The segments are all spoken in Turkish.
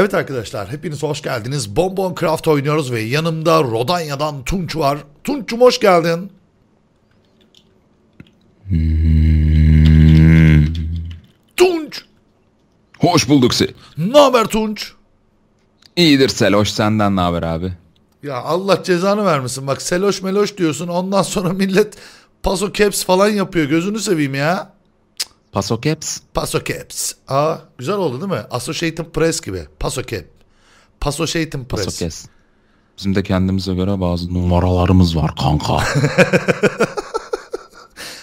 Evet arkadaşlar hepiniz hoş geldiniz. Bonbon Craft oynuyoruz ve yanımda Rodanya'dan Tunç var. Tunç'um hoş geldin. Tunç. Hoş bulduk Sel. Ne haber Tunç? İyidir Seloş senden ne haber abi? Ya Allah cezanı vermesin. Bak Seloş Meloş diyorsun ondan sonra millet paso caps falan yapıyor. Gözünü seveyim ya. Paso Caps. Paso Caps. Aa güzel oldu değil mi? Associated Press gibi. Paso Cap. Associated Press. Paso Caps. Bizim de kendimize göre bazı numaralarımız var kanka.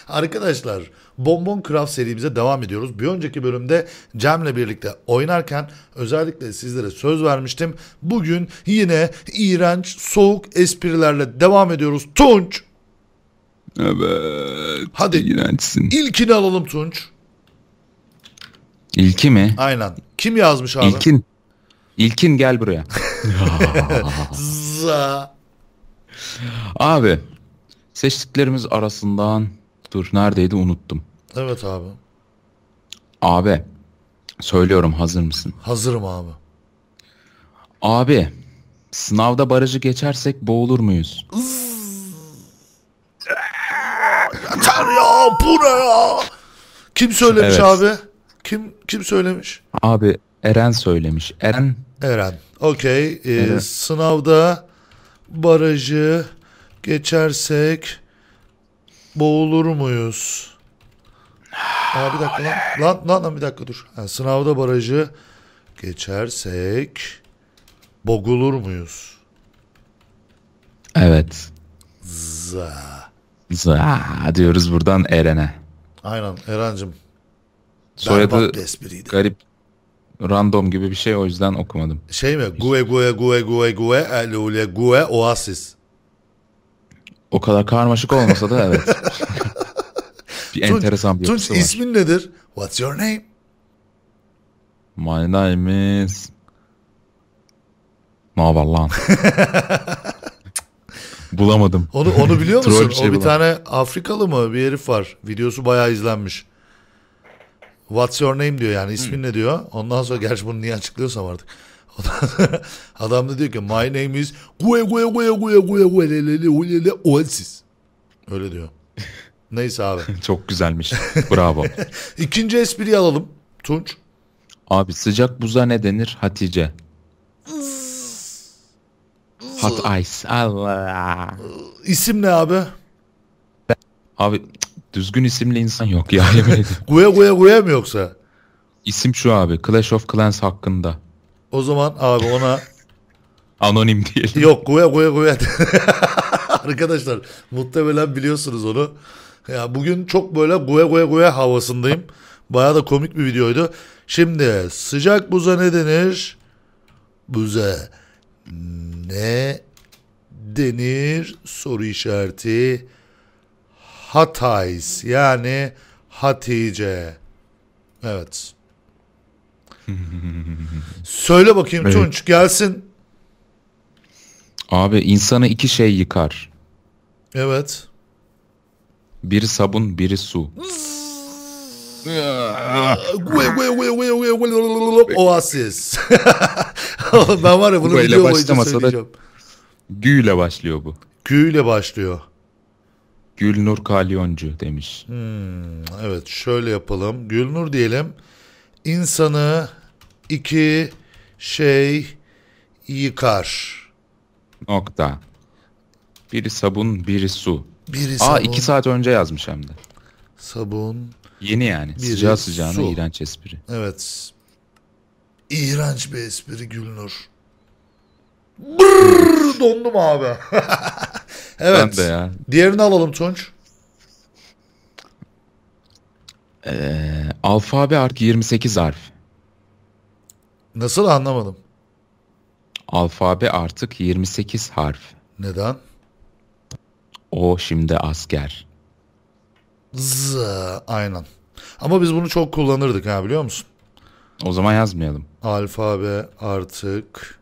Arkadaşlar Bonbon Craft serimize devam ediyoruz. Bir önceki bölümde Cem'le birlikte oynarken özellikle sizlere söz vermiştim. Bugün yine iğrenç soğuk esprilerle devam ediyoruz. Tunç! Evet. Hadi. İğrençsin. İlkini alalım Tunç. İlki mi? Aynen. Kim yazmış abi? İlkin. İlkin gel buraya. abi seçtiklerimiz arasından dur neredeydi unuttum. Evet abi. Abi söylüyorum hazır mısın? Hazırım abi. Abi sınavda barajı geçersek boğulur muyuz? Yeter ya bu ne ya? Kim söylemiş evet. abi? Kim kim söylemiş? Abi Eren söylemiş. Eren. Eren. Okey. Ee, Sınavda barajı geçersek boğulur muyuz? Aa, bir dakika lan. Lan lan, lan bir dakika dur. Yani sınavda barajı geçersek boğulur muyuz? Evet. Za. Za diyoruz buradan Eren'e. Aynen Eren'cim Soyadı garip random gibi bir şey o yüzden okumadım. Şey mi? Gue gue gue gue gue eh, elule gue oasis. O kadar karmaşık olmasa da evet. bir enteresan bir Tunç var. ismin nedir? What's your name? My name is... Ne var lan? Bulamadım. Onu onu biliyor musun? şey o bir bulam. tane Afrikalı mı bir herif var. Videosu bayağı izlenmiş. What's your name diyor yani ismin ne diyor. Ondan sonra gerçi bunu niye açıklıyorsam artık. Adam da diyor ki my name is Oasis. Öyle diyor. Neyse abi. Çok güzelmiş. Bravo. İkinci espriyi alalım. Tunç. Abi sıcak buza ne denir Hatice? Hot ice. Allah. İsim ne abi? Abi düzgün isimli insan yok ya. Guya Guya Guya mı yoksa? İsim şu abi Clash of Clans hakkında. O zaman abi ona anonim diyelim. Yok Guya Guya Guya. Arkadaşlar muhtemelen biliyorsunuz onu. Ya bugün çok böyle Guya Guya Guya havasındayım. Baya da komik bir videoydu. Şimdi sıcak buza ne denir? Buza ne denir? Soru işareti. Hatays yani Hatice. Evet. Söyle bakayım evet. Tunç gelsin. Abi insanı iki şey yıkar. Evet. Biri sabun, biri su. Oasis. ben var ya bunu video boyunca söyleyeceğim. Da, güyle başlıyor bu. Güyle başlıyor. Gülnur Kalyoncu demiş. Hmm, evet şöyle yapalım. Gülnur diyelim. İnsanı iki şey yıkar. Nokta. Biri sabun, biri su. Biri sabun. Aa iki saat önce yazmış hem de. Sabun. Yeni yani. Biri Sıcağı sıcağına su. iğrenç espri. Evet. İğrenç bir espri Gülnur. Brrr, dondum abi. Evet. Ben de ya. Diğerini alalım Tunç. Ee, alfabe artı 28 harf. Nasıl anlamadım. Alfabe artık 28 harf. Neden? O şimdi asker. Z aynen. Ama biz bunu çok kullanırdık ha biliyor musun? O zaman yazmayalım. Alfabe artık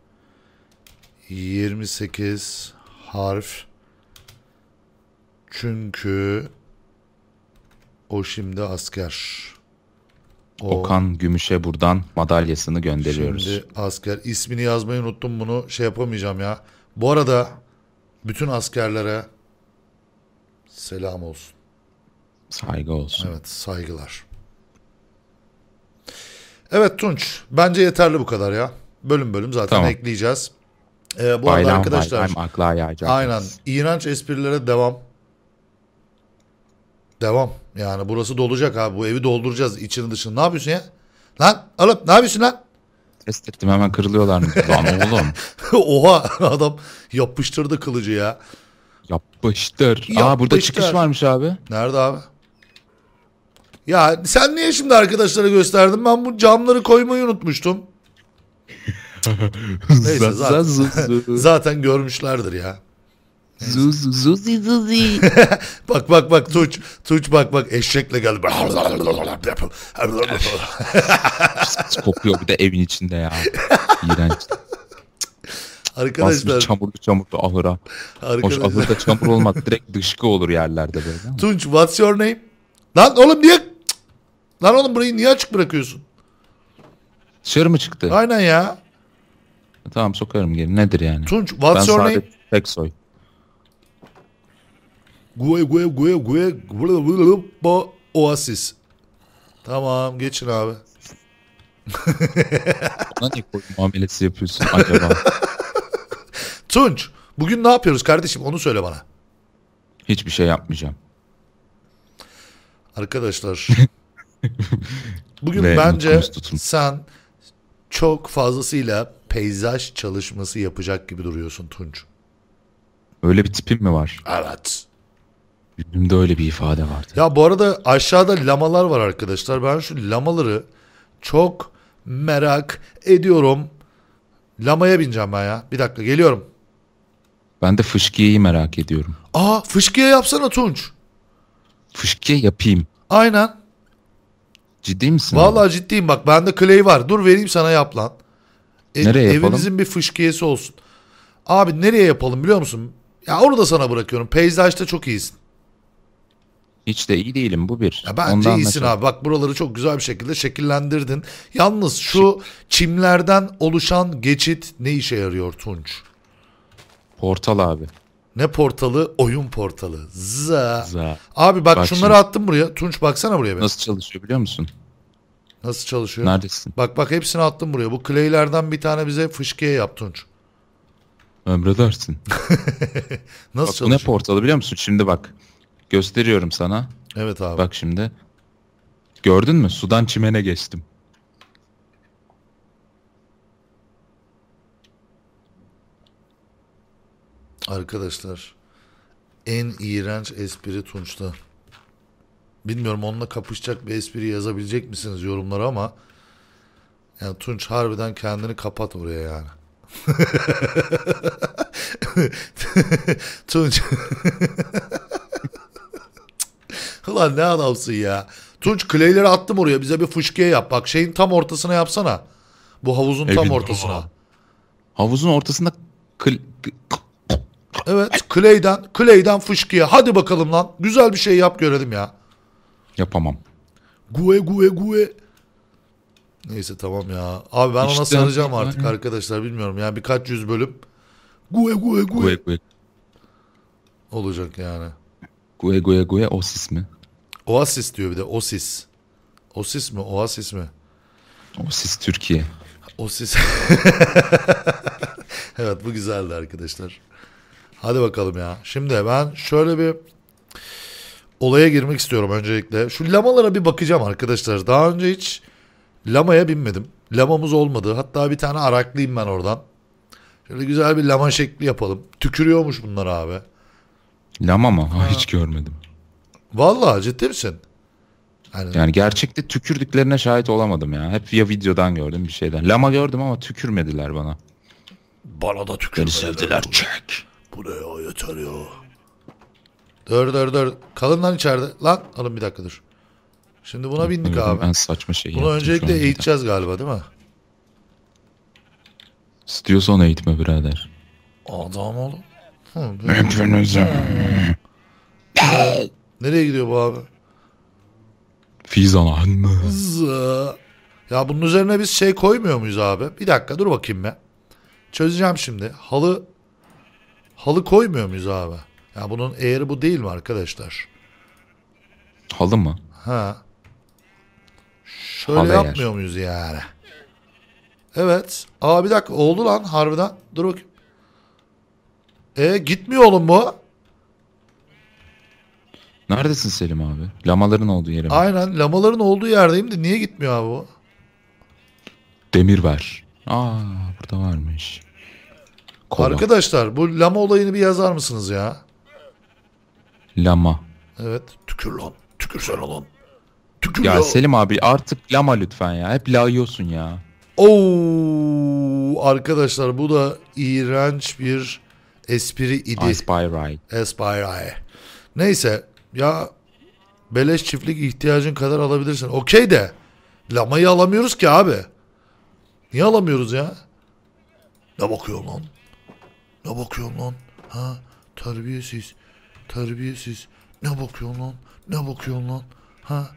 28 harf. Çünkü o şimdi asker. O, Okan Gümüş'e buradan madalyasını gönderiyoruz. Şimdi asker. ismini yazmayı unuttum bunu şey yapamayacağım ya. Bu arada bütün askerlere selam olsun. Saygı olsun. Evet saygılar. Evet Tunç bence yeterli bu kadar ya. Bölüm bölüm zaten tamam. ekleyeceğiz. Ee, bu bayram, arada arkadaşlar. Bayram, akla Aynen. İğrenç esprilere devam. Devam. Yani burası dolacak abi. Bu evi dolduracağız içini dışını. Ne yapıyorsun ya? Lan alıp ne yapıyorsun lan? Test ettim hemen kırılıyorlar mı? lan oğlum. Oha adam yapıştırdı kılıcı ya. Yapıştır. Yapıştır. Aa burada çıkış varmış abi. Nerede abi? Ya sen niye şimdi arkadaşlara gösterdin? Ben bu camları koymayı unutmuştum. Neyse zaten, zaten görmüşlerdir ya. Zuzi zuzi zuzi. bak bak bak Tuç. Tuç bak bak eşekle geldi. Kokuyor bir de evin içinde ya. İğrenç. Arkadaşlar. Basmış çamurlu çamurlu ahıra. Hoş ahırda çamur olmaz. Direkt dışkı olur yerlerde böyle. Tunç what's your name? Lan oğlum niye? Lan oğlum burayı niye açık bırakıyorsun? Dışarı mı çıktı? Aynen ya. Tamam sokarım geri. Nedir yani? Tunç what's ben your name? Teksoy. Güey güey güey, gue gue gue bo oasis. Tamam geçin abi. Bana ne koy muamelesi yapıyorsun acaba? Tunç bugün ne yapıyoruz kardeşim onu söyle bana. Hiçbir şey yapmayacağım. Arkadaşlar bugün Ve bence sen çok fazlasıyla peyzaj çalışması yapacak gibi duruyorsun Tunç. Öyle bir tipim mi var? Evet. Yüzümde öyle bir ifade vardı. Ya bu arada aşağıda lamalar var arkadaşlar. Ben şu lamaları çok merak ediyorum. Lamaya bineceğim ben ya. Bir dakika geliyorum. Ben de fışkiyeyi merak ediyorum. Aa fışkiye yapsana Tunç. Fışkiye yapayım. Aynen. Ciddi misin? Vallahi abi? ciddiyim bak bende clay var. Dur vereyim sana yap lan. E, nereye yapalım? Evinizin bir fışkiyesi olsun. Abi nereye yapalım biliyor musun? Ya onu da sana bırakıyorum. Peyzajda çok iyisin. Hiç de iyi değilim bu bir. Ya bence Ondan iyisin mesela... abi. Bak buraları çok güzel bir şekilde şekillendirdin. Yalnız şu şey- çimlerden oluşan geçit ne işe yarıyor Tunç? Portal abi. Ne portalı? Oyun portalı. Za. Za. Abi bak, bak şunları şimdi. attım buraya. Tunç baksana buraya. ben. Nasıl çalışıyor biliyor musun? Nasıl çalışıyor? Neredesin? Bak bak hepsini attım buraya. Bu clay'lerden bir tane bize fışkiye yap Tunç. Ömredersin. Nasıl bak, çalışıyor? Bu ne portalı biliyor musun? Şimdi bak. Gösteriyorum sana. Evet abi. Bak şimdi. Gördün mü? Sudan çimene geçtim. Arkadaşlar en iğrenç espri Tunç'ta. Bilmiyorum onunla kapışacak bir espri yazabilecek misiniz yorumlara ama yani Tunç harbiden kendini kapat oraya yani. Tunç Ulan ne adamsın ya. Tunç kleyleri attım oraya bize bir fışkiye yap. Bak şeyin tam ortasına yapsana. Bu havuzun Evin tam ortasına. Oha. Havuzun ortasında kl- Evet kleyden, kleyden fışkıya Hadi bakalım lan. Güzel bir şey yap görelim ya. Yapamam. Gue gue gue. Neyse tamam ya. Abi ben İşte- ona saracağım artık arkadaşlar bilmiyorum. Yani birkaç yüz bölüm. Gue gue gue. Olacak yani. Goe goe goe osis mi? Oasis diyor bir de osis. Osis mi oasis mi? Osis Türkiye. Osis. evet bu güzeldi arkadaşlar. Hadi bakalım ya. Şimdi ben şöyle bir olaya girmek istiyorum öncelikle. Şu lamalara bir bakacağım arkadaşlar. Daha önce hiç lamaya binmedim. Lamamız olmadı. Hatta bir tane araklıyım ben oradan. Şöyle güzel bir lama şekli yapalım. Tükürüyormuş bunlar abi. Lama mı? Ha. Hiç görmedim. Vallahi ciddi misin? Yani, yani gerçekte tükürdüklerine şahit olamadım ya. Hep ya videodan gördüm bir şeyden. Lama gördüm ama tükürmediler bana. Bana da tükürmediler. Beni sevdiler bu. çek. Bu ne ya yeter ya. Dur dur dur. Kalın lan içeride. Lan alın bir dakika dur. Şimdi buna bindik abi. Ben saçma şey Bunu öncelikle eğiteceğiz galiba değil mi? İstiyorsan eğitme birader. Adam oğlum. Hepinize. Nereye gidiyor bu abi? Fizan mı? Ya bunun üzerine biz şey koymuyor muyuz abi? Bir dakika dur bakayım ben. Çözeceğim şimdi. Halı halı koymuyor muyuz abi? Ya bunun eğri bu değil mi arkadaşlar? Halı mı? Ha. Şöyle halı yapmıyor yer. muyuz yani? Evet. Aa bir dakika oldu lan harbiden. Dur bakayım. E gitmiyor oğlum bu. Neredesin Selim abi? Lamaların olduğu yere mi? Aynen lamaların olduğu yerdeyim de niye gitmiyor abi bu? Demir ver. Aa burada varmış. Kova. Arkadaşlar bu lama olayını bir yazar mısınız ya? Lama. Evet. Tükür lan. tükürsen lan. Tükür ya. Ya Selim abi artık lama lütfen ya. Hep layıyorsun ya. Oo arkadaşlar bu da iğrenç bir espri idi. Aspirai. Aspirai. Neyse ya beleş çiftlik ihtiyacın kadar alabilirsin. Okey de lamayı alamıyoruz ki abi. Niye alamıyoruz ya? Ne bakıyor lan? Ne bakıyor lan? Ha? Terbiyesiz. Terbiyesiz. Ne bakıyor lan? Ne bakıyor lan? Ha?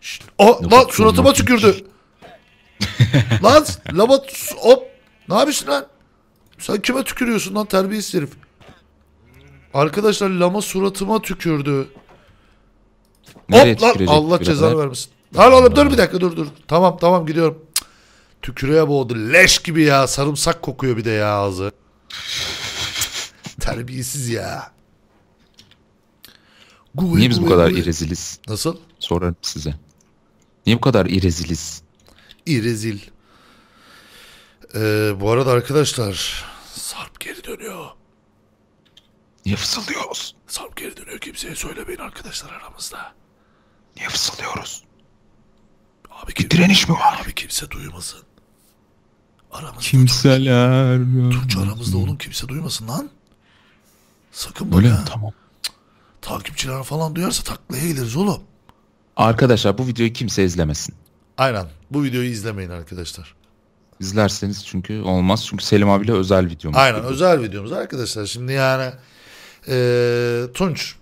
Şşt, o, ne lan suratıma tükürdü. lan labat hop. Ne yapıyorsun lan? Sen kime tükürüyorsun lan terbiyesiz herif? Arkadaşlar lama suratıma tükürdü. Hop lan Allah cezanı vermesin. Lan oğlum dur bir dakika dur dur. Tamam tamam gidiyorum. Cık, Tükürüğe boğdu. Leş gibi ya. Sarımsak kokuyor bir de ya ağzı. Terbiyesiz ya. Guve, Niye biz bu guve, kadar guve. ireziliz? Nasıl? Sorarım size. Niye bu kadar ireziliz? İrezil. Ee, bu arada arkadaşlar Sarp geri dönüyor. Niye fısıldıyoruz? Sarp geri dönüyor kimseye söylemeyin arkadaşlar aramızda. Niye fısıldıyoruz? Abi kim, Bir direniş mi var? Abi kimse duymasın. Aramızda Kimseler. Tuğçe aramızda oğlum kimse duymasın lan. Sakın bak Öyle mi? Tamam. Takipçiler falan duyarsa taklaya gideriz oğlum. Arkadaşlar bu videoyu kimse izlemesin. Aynen. Bu videoyu izlemeyin arkadaşlar. İzlerseniz çünkü olmaz. Çünkü Selim abiyle özel videomuz. Aynen gibi. özel videomuz arkadaşlar. Şimdi yani e, Tunç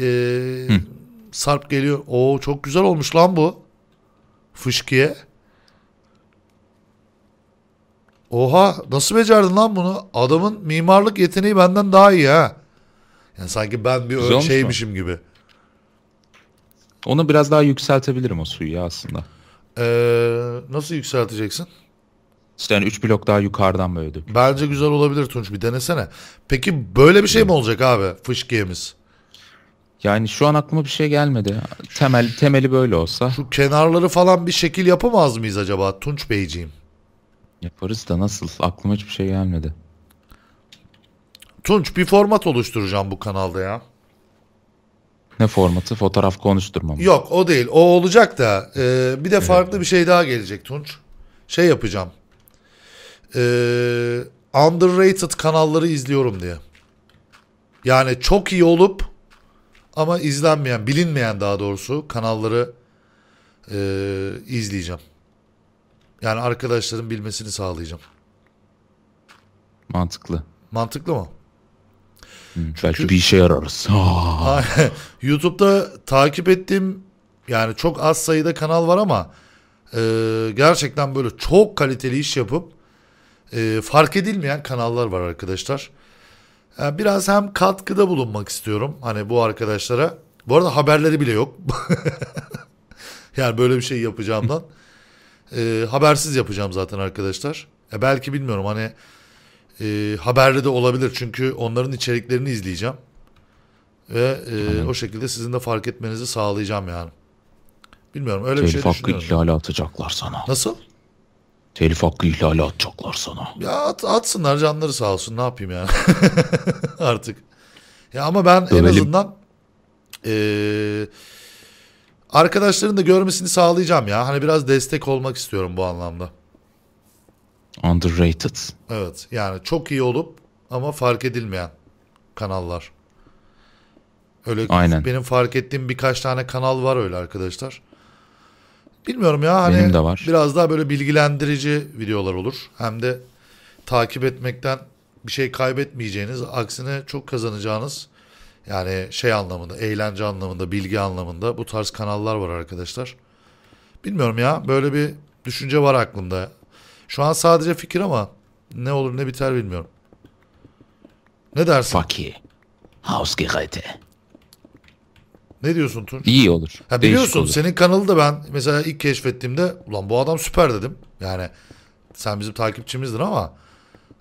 e, Sarp geliyor. Oo çok güzel olmuş lan bu. Fışkiye. Oha nasıl becerdin lan bunu? Adamın mimarlık yeteneği benden daha iyi ha. Yani sanki ben bir şeymişim mu? gibi. Onu biraz daha yükseltebilirim o suyu aslında. Ee, nasıl yükselteceksin? İşte yani 3 blok daha yukarıdan böyle Bence güzel olabilir Tunç bir denesene. Peki böyle bir şey mi olacak abi fışkiyemiz? Yani şu an aklıma bir şey gelmedi. Temel temeli böyle olsa. Şu kenarları falan bir şekil yapamaz mıyız acaba Tunç Beyciğim? Yaparız da nasıl? Aklıma hiçbir şey gelmedi. Tunç bir format oluşturacağım bu kanalda ya. Ne formatı? Fotoğraf konuşturma mı? Yok o değil. O olacak da e, bir de farklı evet. bir şey daha gelecek Tunç. Şey yapacağım. E, underrated kanalları izliyorum diye. Yani çok iyi olup ama izlenmeyen, bilinmeyen daha doğrusu kanalları e, izleyeceğim. Yani arkadaşların bilmesini sağlayacağım. Mantıklı. Mantıklı mı? Hmm, Çünkü... Belki bir işe yararız. YouTube'da takip ettiğim yani çok az sayıda kanal var ama e, gerçekten böyle çok kaliteli iş yapıp e, fark edilmeyen kanallar var arkadaşlar. Yani biraz hem katkıda bulunmak istiyorum hani bu arkadaşlara. Bu arada haberleri bile yok. yani böyle bir şey yapacağımdan. e, habersiz yapacağım zaten arkadaşlar. E, belki bilmiyorum hani e, haberli de olabilir. Çünkü onların içeriklerini izleyeceğim. Ve e, o şekilde sizin de fark etmenizi sağlayacağım yani. Bilmiyorum öyle Telif bir şey hakkı ihlali atacaklar sana. Nasıl? Telif hakkı ihlali atacaklar sana. Ya at, atsınlar canları sağ olsun ne yapayım yani. Artık. Ya ama ben Dövelim. en azından e, arkadaşların da görmesini sağlayacağım ya. Hani biraz destek olmak istiyorum bu anlamda. Underrated. Evet yani çok iyi olup ama fark edilmeyen kanallar. Öyle Aynen. benim fark ettiğim birkaç tane kanal var öyle arkadaşlar. Bilmiyorum ya hani benim de var. biraz daha böyle bilgilendirici videolar olur. Hem de takip etmekten bir şey kaybetmeyeceğiniz, aksine çok kazanacağınız yani şey anlamında, eğlence anlamında, bilgi anlamında bu tarz kanallar var arkadaşlar. Bilmiyorum ya böyle bir düşünce var aklımda. Şu an sadece fikir ama ne olur ne biter bilmiyorum. Ne dersin? Fakir. Hausgeräte. Ne diyorsun Tunç? İyi olur. Ha, biliyorsun olur. senin kanalı da ben mesela ilk keşfettiğimde ulan bu adam süper dedim. Yani sen bizim takipçimizdin ama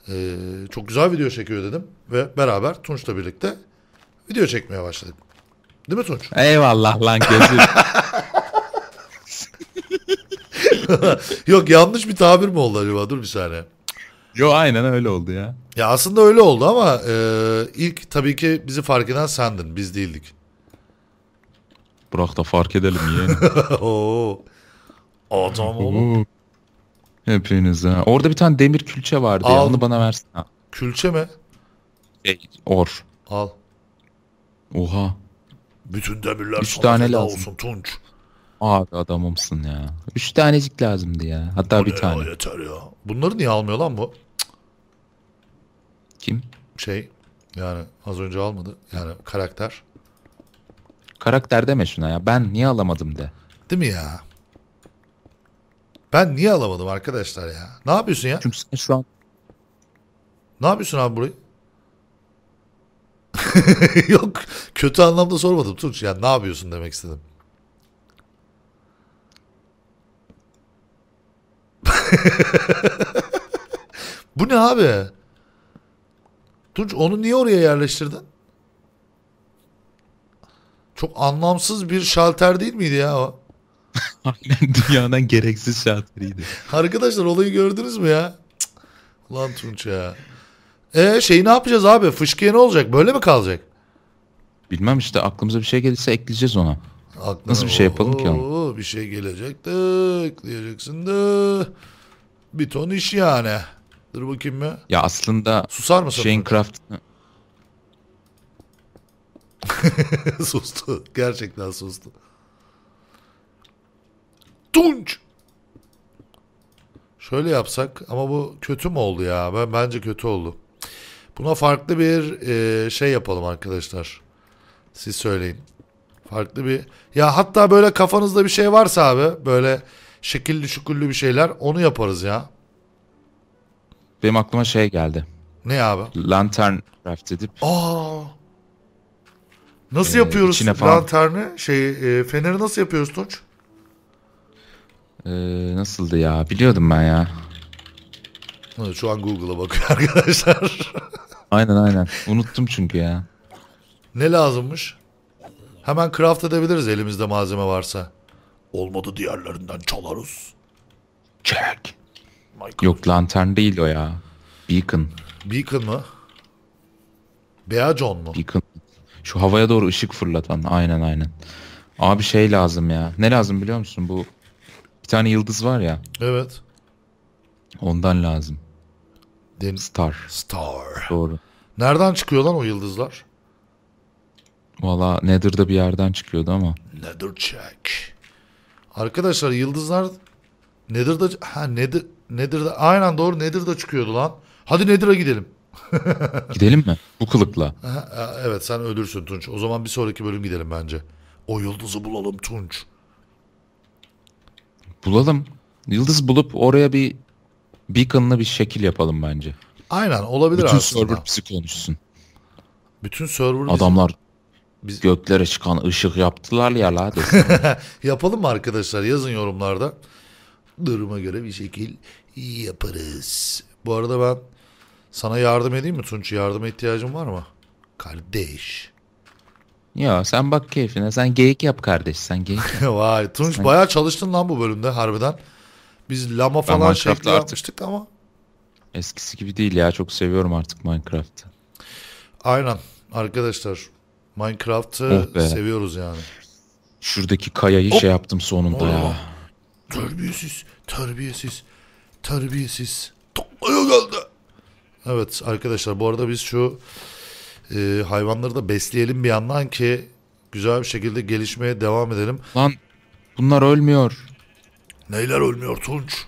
e, çok güzel video çekiyor dedim. Ve beraber Tunç'la birlikte video çekmeye başladık. Değil mi Tunç? Eyvallah lan gözüm. Yok yanlış bir tabir mi oldu acaba? Dur bir saniye. Yo aynen öyle oldu ya. Ya aslında öyle oldu ama e, ilk tabii ki bizi fark eden sendin. Biz değildik. Bırak da fark edelim yeğenim. Oo. Adam oğlum. Hepiniz ha. Orada bir tane demir külçe vardı ya. Onu bana versin. ha. Külçe mi? Şey, or. Al. Oha. Bütün demirler Üç sana tane lazım. olsun Tunç. Abi adamımsın ya. Üç tanecik lazımdı ya. Hatta o bir tane. Ya, yeter ya. Bunları niye almıyor lan bu? Kim? Şey yani az önce almadı. Yani karakter. Karakter deme şuna ya. Ben niye alamadım de. Değil mi ya? Ben niye alamadım arkadaşlar ya? Ne yapıyorsun ya? Çünkü sen şu an... Ne yapıyorsun abi burayı? Yok kötü anlamda sormadım Tunç. Ya ne yapıyorsun demek istedim. Bu ne abi? Tunç onu niye oraya yerleştirdin? Çok anlamsız bir şalter değil miydi ya o? dünyadan gereksiz şalteriydi. Arkadaşlar olayı gördünüz mü ya? Cık. Ulan Tunç ya. E şey ne yapacağız abi? Fışkiye ne olacak? Böyle mi kalacak? Bilmem işte aklımıza bir şey gelirse ekleyeceğiz ona. Aklına, Nasıl bir şey yapalım ki onu? Bir şey gelecek de ekleyeceksin de. Bir ton iş yani. Dur bakayım mı? Ya aslında Susar mısın? Shane Craft... sustu. Gerçekten sustu. Tunç! Şöyle yapsak ama bu kötü mü oldu ya? Ben bence kötü oldu. Buna farklı bir e, şey yapalım arkadaşlar. Siz söyleyin. Farklı bir ya hatta böyle kafanızda bir şey varsa abi böyle şekilli şüküllü bir şeyler onu yaparız ya. Benim aklıma şey geldi. Ne abi? Lantern craft edip. Aa. Nasıl e, yapıyoruz lanterni? Şey, e, feneri nasıl yapıyoruz Tunç? Ee, nasıldı ya? Biliyordum ben ya. Evet, şu an Google'a bakıyor arkadaşlar. aynen aynen. Unuttum çünkü ya. Ne lazımmış? Hemen craft edebiliriz elimizde malzeme varsa. Olmadı diğerlerinden çalarız. Çek. Michael. Yok lantern değil o ya. Beacon. Beacon mı? Bea John mu? Beacon. Şu havaya doğru ışık fırlatan. Aynen aynen. Abi şey lazım ya. Ne lazım biliyor musun? Bu bir tane yıldız var ya. Evet. Ondan lazım. Den Star. Star. Doğru. Nereden çıkıyor lan o yıldızlar? Valla Nether'da bir yerden çıkıyordu ama. Nether check. Arkadaşlar yıldızlar nedir Nether'da ha nedir nedir de aynen doğru nedir de çıkıyordu lan. Hadi nedire gidelim. gidelim mi? Bu kılıkla. evet sen ölürsün Tunç. O zaman bir sonraki bölüm gidelim bence. O yıldızı bulalım Tunç. Bulalım. Yıldız bulup oraya bir beacon'lı bir şekil yapalım bence. Aynen olabilir Bütün aslında. Bütün server bizi konuşsun. Bütün server Adamlar biz... Göklere çıkan ışık yaptılar ya la Yapalım mı arkadaşlar yazın yorumlarda. Duruma göre bir şekil yaparız. Bu arada ben sana yardım edeyim mi Tunç? Yardıma ihtiyacın var mı? Kardeş. Ya sen bak keyfine. Sen geyik yap kardeş. Sen geyik yap. Vay Tunç sen... bayağı çalıştın lan bu bölümde harbiden. Biz lama falan şekli yapmıştık ama. Eskisi gibi değil ya. Çok seviyorum artık Minecraft'ı. Aynen arkadaşlar Minecraft'ı oh seviyoruz yani. Şuradaki kayayı Hop. şey yaptım sonunda ya. Terbiyesiz, terbiyesiz, terbiyesiz. Toplaya geldi. Evet arkadaşlar bu arada biz şu e, hayvanları da besleyelim bir yandan ki güzel bir şekilde gelişmeye devam edelim. Lan bunlar ölmüyor. Neyler ölmüyor Tunç?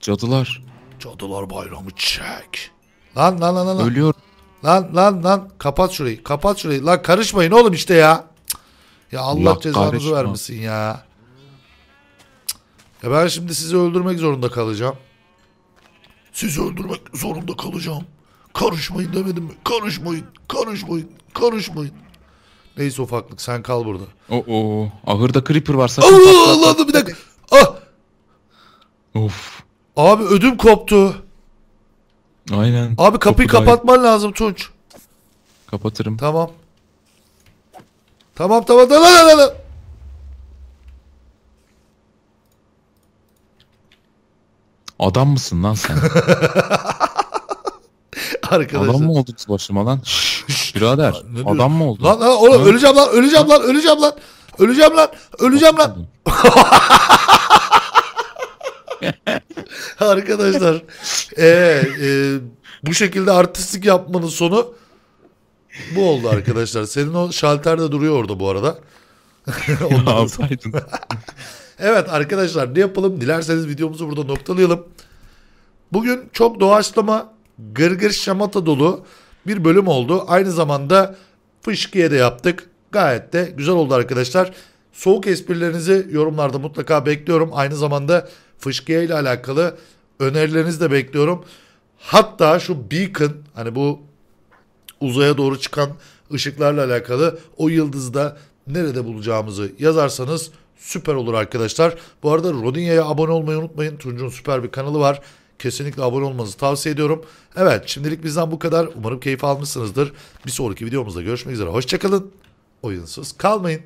Cadılar. Cadılar bayramı çek. Lan lan lan lan. Ölüyor. Lan lan lan kapat şurayı. Kapat şurayı. Lan karışmayın oğlum işte ya. Ya Allah, Allah cezanızı vermesin ya. Ya ben şimdi sizi öldürmek zorunda kalacağım. Sizi öldürmek zorunda kalacağım. Karışmayın demedim mi? Karışmayın. Karışmayın. Karışmayın. Neyse ufaklık sen kal burada. Oo, oo. ahırda creeper varsa sakın. Allah Allah bir dakika. Ah. Of. Abi ödüm koptu. Aynen. Abi kapıyı Kapı kapatman lazım Tunç. Kapatırım. Tamam. Tamam tamam tamam tamam. tamam. Adam mısın lan sen? Arkadaşlar. Adam mı olduk başıma lan? Şşş, birader adam mı oldun? Lan lan oğlum öleceğim lan öleceğim lan öleceğim lan. Öleceğim lan öleceğim lan. Arkadaşlar ee, e, bu şekilde artistlik yapmanın sonu bu oldu arkadaşlar. Senin o şalter de duruyor orada bu arada. ne yapsaydın? evet arkadaşlar ne yapalım? Dilerseniz videomuzu burada noktalayalım. Bugün çok doğaçlama, gırgır şamata dolu bir bölüm oldu. Aynı zamanda fışkiye de yaptık. Gayet de güzel oldu arkadaşlar. Soğuk esprilerinizi yorumlarda mutlaka bekliyorum. Aynı zamanda fışkıya ile alakalı önerilerinizi de bekliyorum. Hatta şu beacon hani bu uzaya doğru çıkan ışıklarla alakalı o yıldızı da nerede bulacağımızı yazarsanız süper olur arkadaşlar. Bu arada Rodinya'ya abone olmayı unutmayın. Tunç'un süper bir kanalı var. Kesinlikle abone olmanızı tavsiye ediyorum. Evet şimdilik bizden bu kadar. Umarım keyif almışsınızdır. Bir sonraki videomuzda görüşmek üzere. Hoşçakalın. Oyunsuz kalmayın.